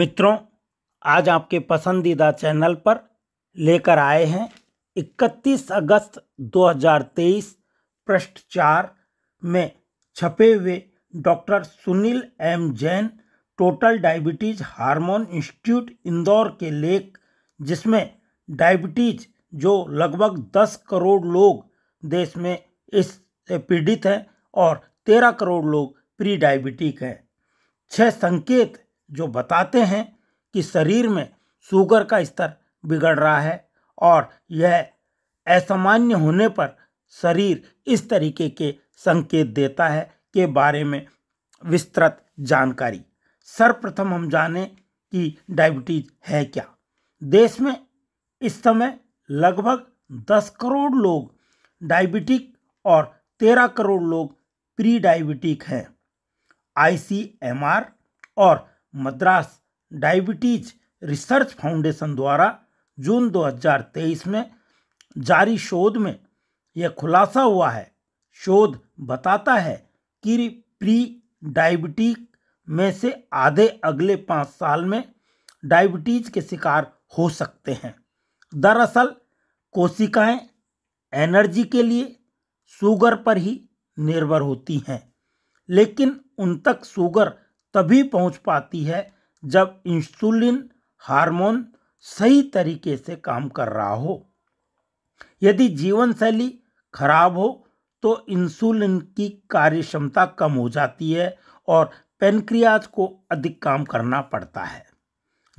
मित्रों आज आपके पसंदीदा चैनल पर लेकर आए हैं 31 अगस्त 2023 पृष्ठ चार में छपे हुए doctor Sunil M Jain total diabetes hormone institute Indore के लेख जिसमें डायबिटीज जो लगभग 10 करोड़ लोग देश में इस पीड़ित हैं और 13 करोड़ लोग प्री डायबिटिक हैं छह संकेत जो बताते हैं कि शरीर में शुगर का स्तर बिगड़ रहा है और यह असामान्य होने पर शरीर इस तरीके के संकेत देता है के बारे में विस्तृत जानकारी सर्वप्रथम हम जानें कि डायबिटीज है क्या देश में इस समय लगभग 10 करोड़ लोग डायबिटिक और 13 करोड़ लोग प्री डायबिटिक हैं आईसीएमआर और मद्रास डायबिटीज रिसर्च फाउंडेशन द्वारा जून 2023 में जारी शोध में यह खुलासा हुआ है शोध बताता है कि प्री डायबिटिक में से आधे अगले पाँच साल में डायबिटीज के शिकार हो सकते हैं दरअसल कोशिकाएं एनर्जी के लिए शुगर पर ही निर्भर होती हैं लेकिन उन तक शुगर तभी पहुंच पाती है जब इंसुलिन हार्मोन सही तरीके से काम कर रहा हो यदि जीवन शैली खराब हो तो इंसुलिन की कार्य क्षमता कम हो जाती है और पेनक्रियाज को अधिक काम करना पड़ता है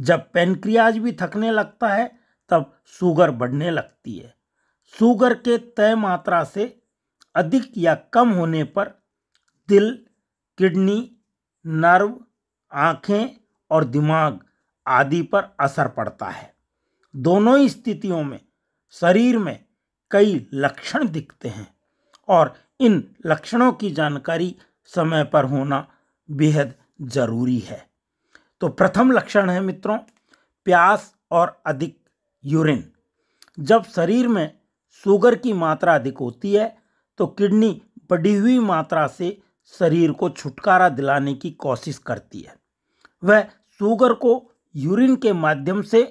जब पेनक्रियाज भी थकने लगता है तब शुगर बढ़ने लगती है शुगर के तय मात्रा से अधिक या कम होने पर दिल किडनी नर्व आँखें और दिमाग आदि पर असर पड़ता है दोनों ही स्थितियों में शरीर में कई लक्षण दिखते हैं और इन लक्षणों की जानकारी समय पर होना बेहद जरूरी है तो प्रथम लक्षण है मित्रों प्यास और अधिक यूरिन जब शरीर में शुगर की मात्रा अधिक होती है तो किडनी बढ़ी हुई मात्रा से शरीर को छुटकारा दिलाने की कोशिश करती है वह शुगर को यूरिन के माध्यम से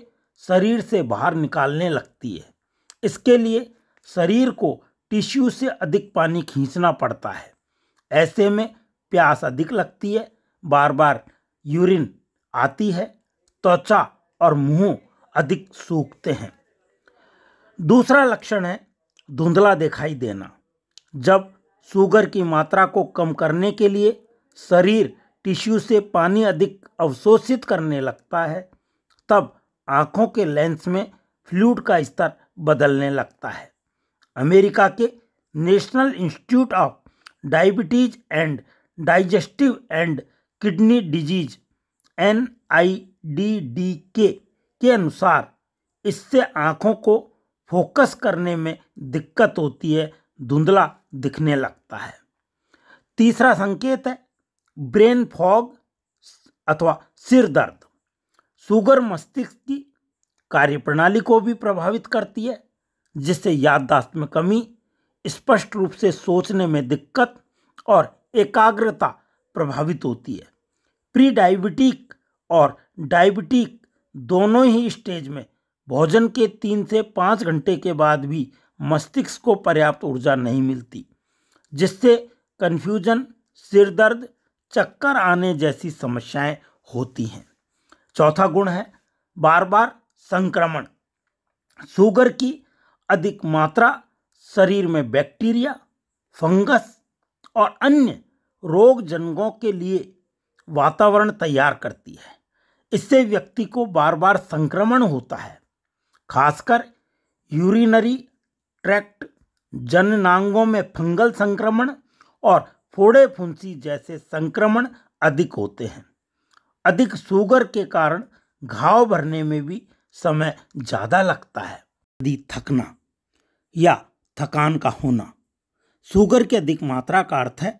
शरीर से बाहर निकालने लगती है इसके लिए शरीर को टिश्यू से अधिक पानी खींचना पड़ता है ऐसे में प्यास अधिक लगती है बार बार यूरिन आती है त्वचा और मुंह अधिक सूखते हैं दूसरा लक्षण है धुंधला दिखाई देना जब शुगर की मात्रा को कम करने के लिए शरीर टिश्यू से पानी अधिक अवशोषित करने लगता है तब आँखों के लेंस में फ्लूड का स्तर बदलने लगता है अमेरिका के national institute of diabetes and digestive and kidney disease N I D D K के अनुसार इससे आँखों को फोकस करने में दिक्कत होती है धुंधला दिखने लगता है तीसरा संकेत है ब्रेन फॉग अथवा सिर दर्द सुगर मस्तिष्क की कार्यप्रणाली को भी प्रभावित करती है जिससे याददाश्त में कमी स्पष्ट रूप से सोचने में दिक्कत और एकाग्रता प्रभावित होती है प्री डायबिटिक और डायबिटिक दोनों ही स्टेज में भोजन के तीन से पाँच घंटे के बाद भी मस्तिष्क को पर्याप्त ऊर्जा नहीं मिलती जिससे कन्फ्यूजन सिरदर्द चक्कर आने जैसी समस्याएं होती हैं चौथा गुण है बार बार संक्रमण शुगर की अधिक मात्रा शरीर में बैक्टीरिया फंगस और अन्य रोग जनकों के लिए वातावरण तैयार करती है इससे व्यक्ति को बार बार संक्रमण होता है खासकर यूरिनरी ट्रैक्ट जननांगों में फंगल संक्रमण और फोड़े फुंसी जैसे संक्रमण अधिक होते हैं अधिक शुगर के कारण घाव भरने में भी समय ज़्यादा लगता है यदि थकना या थकान का होना शुगर की अधिक मात्रा का अर्थ है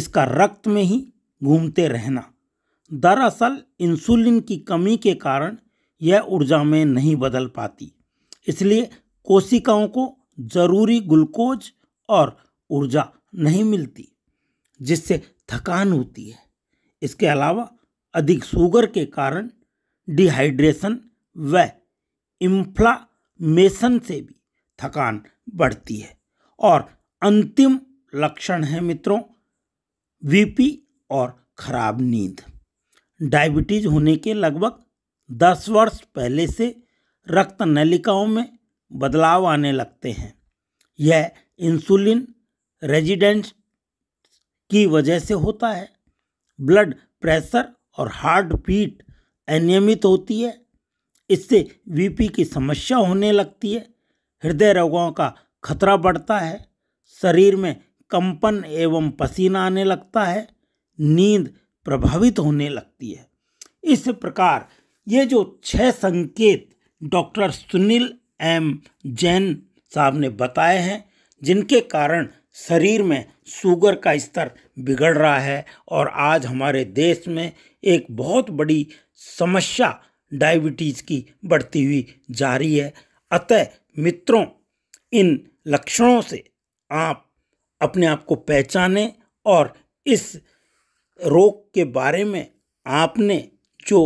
इसका रक्त में ही घूमते रहना दरअसल इंसुलिन की कमी के कारण यह ऊर्जा में नहीं बदल पाती इसलिए कोशिकाओं को ज़रूरी ग्लूकोज और ऊर्जा नहीं मिलती जिससे थकान होती है इसके अलावा अधिक शुगर के कारण डिहाइड्रेशन व इम्फ्लामेशन से भी थकान बढ़ती है और अंतिम लक्षण है मित्रों वीपी और खराब नींद डायबिटीज होने के लगभग 10 वर्ष पहले से रक्त नलिकाओं में बदलाव आने लगते हैं यह इंसुलिन रेजिडेंस की वजह से होता है ब्लड प्रेशर और हार्ट बीट अनियमित होती है इससे वीपी की समस्या होने लगती है हृदय रोगों का खतरा बढ़ता है शरीर में कंपन एवं पसीना आने लगता है नींद प्रभावित होने लगती है इस प्रकार ये जो छह संकेत डॉक्टर सुनील एम जैन साहब ने बताए हैं जिनके कारण शरीर में शुगर का स्तर बिगड़ रहा है और आज हमारे देश में एक बहुत बड़ी समस्या डायबिटीज़ की बढ़ती हुई जा रही है अतः मित्रों इन लक्षणों से आप अपने आप को पहचानें और इस रोग के बारे में आपने जो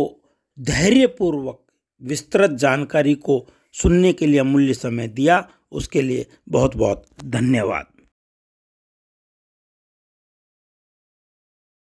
धैर्यपूर्वक विस्तृत जानकारी को सुनने के लिए अमूल्य समय दिया उसके लिए बहुत बहुत धन्यवाद